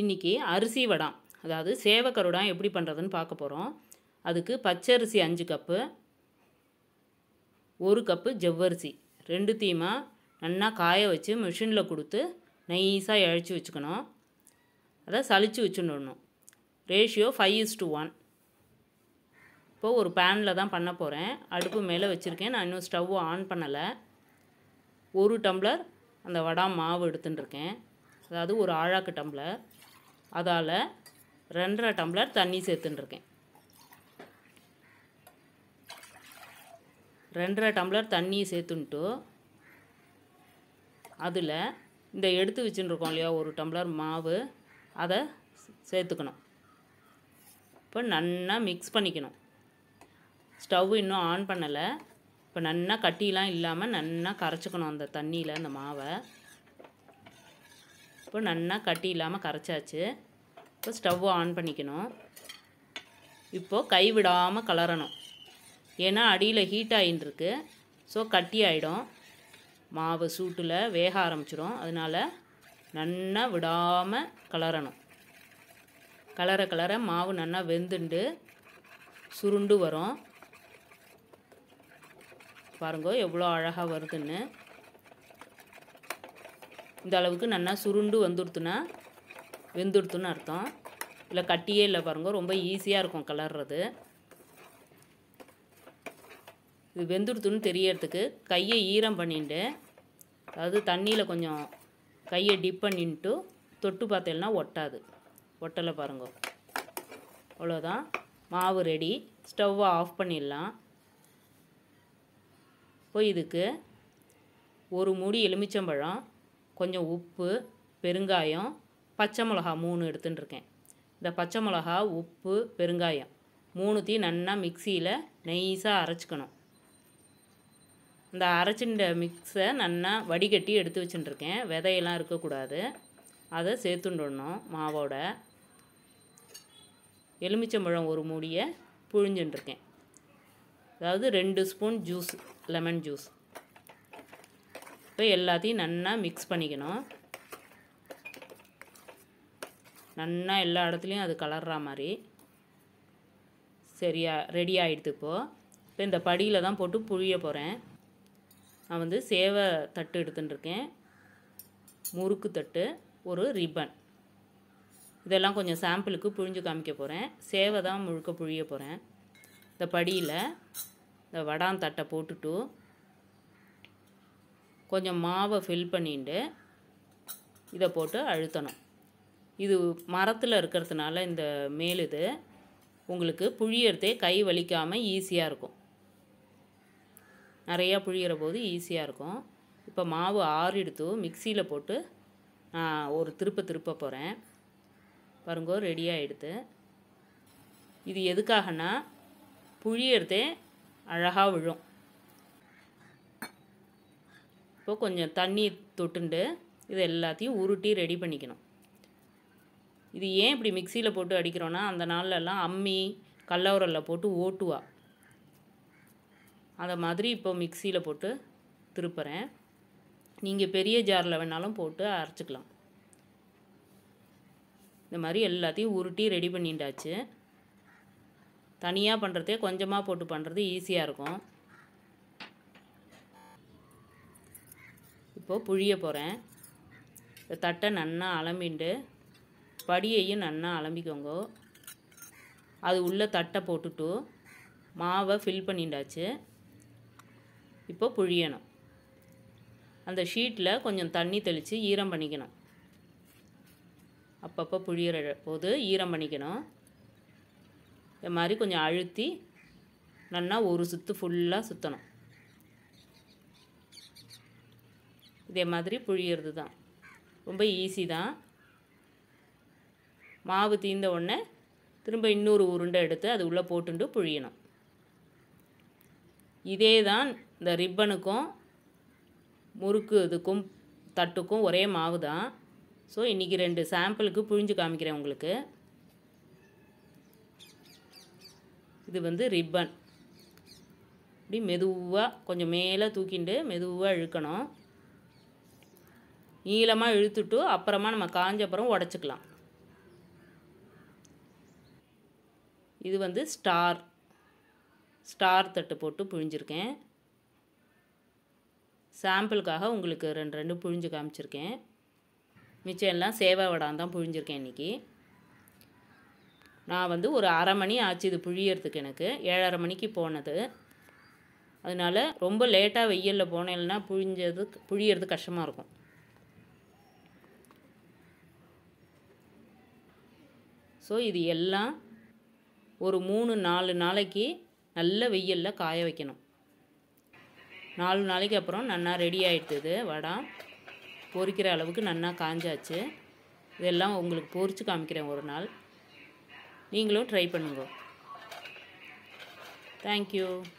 இன்றைக்கி அரிசி வடம் அதாவது சேவக்கருடம் எப்படி பண்ணுறதுன்னு பார்க்க போகிறோம் அதுக்கு பச்சரிசி அஞ்சு கப்பு ஒரு கப்பு ஜவ்வரிசி ரெண்டு தீமாக நல்லா காய வச்சு மிஷினில் கொடுத்து நைஸாக இழைச்சி வச்சுக்கணும் அதை சளிச்சு வச்சுன்னு ratio five is to one இப்போது ஒரு பேனில் தான் பண்ண போகிறேன் அடுப்பு மேலே வச்சுருக்கேன் நான் இன்னும் ஸ்டவ் ஆன் பண்ணலை ஒரு டம்ளர் அந்த வடா மாவு எடுத்துட்டுருக்கேன் அதாவது ஒரு ஆழாக்கு டம்ளர் அதால் ரெண்டரை டம்ளர் தண்ணி சேர்த்துட்டுருக்கேன் ரெண்டரை டம்ளர் தண்ணியை சேர்த்துன்ட்டு அதில் இந்த எடுத்து வச்சுருக்கோம் இல்லையா ஒரு டம்ளர் மாவு அதை சேர்த்துக்கணும் இப்போ நன்னா மிக்ஸ் பண்ணிக்கணும் ஸ்டவ் இன்னும் ஆன் பண்ணலை இப்போ நன்னா கட்டிலாம் இல்லாமல் நல்லா கரைச்சிக்கணும் அந்த தண்ணியில் அந்த மாவை இப்போ நல்லா கட்டி இல்லாமல் கரைச்சாச்சு இப்போ ஸ்டவ் ஆன் பண்ணிக்கணும் இப்போது கைவிடாமல் கலரணும் ஏன்னா அடியில் ஹீட் ஆகின்னு ஸோ கட்டி ஆகிடும் மாவு சூட்டில் வேக ஆரம்பிச்சிடும் அதனால் நல்லா விடாமல் கலரணும் கலர கலர மாவு நல்லா வெந்துண்டு சுருண்டு வரும் பாருங்க எவ்வளோ அழகாக வருதுன்னு இந்த அளவுக்கு நல்லா சுருண்டு வெந்துடுத்துன்னா வெந்துடுத்துன்னு அர்த்தம் இல்லை கட்டியே இல்லை பாருங்கள் ரொம்ப ஈஸியாக இருக்கும் கலர்றது இது வெந்துடுத்துன்னு தெரியறதுக்கு கையை ஈரம் பண்ணிட்டு அதாவது தண்ணியில் கொஞ்சம் கையை டிப் பண்ணிட்டு தொட்டு பார்த்தேன்னா ஒட்டாது ஒட்டலை பாருங்க அவ்வளோதான் மாவு ரெடி ஸ்டவ்வை ஆஃப் பண்ணிடலாம் இப்போ இதுக்கு ஒரு மூடி எலுமிச்சம்பழம் கொஞ்சம் உப்பு பெருங்காயம் பச்சை மிளகா மூணு எடுத்துன்னு இருக்கேன் இந்த பச்சை மிளகா உப்பு பெருங்காயம் மூணுத்தையும் நல்லா மிக்சியில் நைஸாக அரைச்சிக்கணும் இந்த அரைச்சிண்ட மிக்ஸை நல்லா வடிகட்டி எடுத்து வச்சுட்டுருக்கேன் விதையெல்லாம் இருக்கக்கூடாது அதை சேர்த்துண்டுடணும் மாவோட எலுமிச்சம்பழம் ஒரு மூடியை புழிஞ்சுட்டுருக்கேன் அதாவது ரெண்டு ஸ்பூன் ஜூஸ் லெமன் ஜூஸ் இப்போ எல்லாத்தையும் நல்லா மிக்ஸ் பண்ணிக்கணும் நல்லா எல்லா இடத்துலையும் அது கலர்ற மாதிரி சரியா ரெடி ஆகிடுது இப்போது இப்போ இந்த படியில் தான் போட்டு புழிய போகிறேன் நான் வந்து சேவை தட்டு இருக்கேன் முறுக்கு தட்டு ஒரு ரிப்பன் இதெல்லாம் கொஞ்சம் சாம்பிளுக்கு புழிஞ்சு காமிக்க போகிறேன் சேவை தான் முழுக்க புழிய போகிறேன் இந்த படியில் இந்த வடாந்தட்டை போட்டுட்டு கொஞ்சம் மாவை ஃபில் பண்ணிட்டு இதை போட்டு அழுத்தணும் இது மரத்தில் இருக்கிறதுனால இந்த மேல் இது உங்களுக்கு புழியறதே கை வலிக்காமல் ஈஸியாக இருக்கும் நிறையா புழியிற போது ஈஸியாக இருக்கும் இப்போ மாவு எடுத்து மிக்சியில் போட்டு நான் ஒரு திருப்ப திருப்ப போகிறேன் பாருங்கோ ரெடியாக எடுத்து இது எதுக்காகனா புழியறதே அழகாக விழும் இப்போ கொஞ்சம் தண்ணி தொட்டுண்டு இது எல்லாத்தையும் உருட்டி ரெடி பண்ணிக்கணும் இது ஏன் இப்படி மிக்சியில் போட்டு அடிக்கிறோன்னா அந்த நாள்லலாம் அம்மி கல்லவரலில் போட்டு ஓட்டுவா அதை மாதிரி இப்போ மிக்சியில் போட்டு திருப்புறேன் நீங்கள் பெரிய ஜாரில் வேணாலும் போட்டு அரைச்சிக்கலாம் இந்த மாதிரி எல்லாத்தையும் உருட்டி ரெடி பண்ணிட்டாச்சு தனியாக பண்ணுறதே கொஞ்சமாக போட்டு பண்ணுறது ஈஸியாக இருக்கும் இப்போது புழிய போகிறேன் தட்டை நன்னா அலம்பிண்டு படியையும் நன்னா அலம்பிக்கோங்க அது உள்ளே தட்டை போட்டுட்டு மாவை ஃபில் பண்ணிண்டாச்சு இப்போ புழியணும் அந்த ஷீட்டில் கொஞ்சம் தண்ணி தெளித்து ஈரம் பண்ணிக்கணும் அப்பப்போ புழியிற போது ஈரம் பண்ணிக்கணும் இது மாதிரி கொஞ்சம் அழுத்தி நல்லா ஒரு சுற்று ஃபுல்லாக சுற்றணும் இதே மாதிரி புழியறது தான் ரொம்ப ஈஸி தான் மாவு தீந்த உடனே திரும்ப இன்னொரு உருண்டை எடுத்து அது உள்ளே போட்டுண்டு புழியணும் இதே தான் இந்த ரிப்பனுக்கும் முறுக்கு இதுக்கும் தட்டுக்கும் ஒரே மாவு தான் ஸோ இன்றைக்கி ரெண்டு சாம்பிளுக்கு புழிஞ்சு காமிக்கிறேன் உங்களுக்கு இது வந்து ரிப்பன் இப்படி மெதுவாக கொஞ்சம் மேலே தூக்கிண்டு மெதுவாக இழுக்கணும் நீளமாக இழுத்துட்டு அப்புறமா நம்ம காஞ்ச அப்புறம் உடச்சிக்கலாம் இது வந்து ஸ்டார் ஸ்டார் தட்டு போட்டு புழிஞ்சிருக்கேன் சாம்பிளுக்காக உங்களுக்கு ரெண்டு ரெண்டு புழிஞ்சு காமிச்சிருக்கேன் மிச்சம் எல்லாம் சேவை வடான் தான் புழிஞ்சிருக்கேன் இன்றைக்கி நான் வந்து ஒரு அரை மணி ஆச்சு இது புழியறதுக்கு எனக்கு ஏழரை மணிக்கு போனது அதனால் ரொம்ப லேட்டாக வெயிலில் போனேன்னா புழிஞ்சது புழியறது கஷ்டமாக இருக்கும் ஸோ இது எல்லாம் ஒரு மூணு நாலு நாளைக்கு நல்ல வெயிலில் காய வைக்கணும் நாலு நாளைக்கு அப்புறம் நன்னா ரெடி ஆகிடுது வடை பொறிக்கிற அளவுக்கு நன்னா காஞ்சாச்சு இதெல்லாம் உங்களுக்கு பொறிச்சு காமிக்கிறேன் ஒரு நாள் நீங்களும் ட்ரை பண்ணுங்க தேங்க்யூ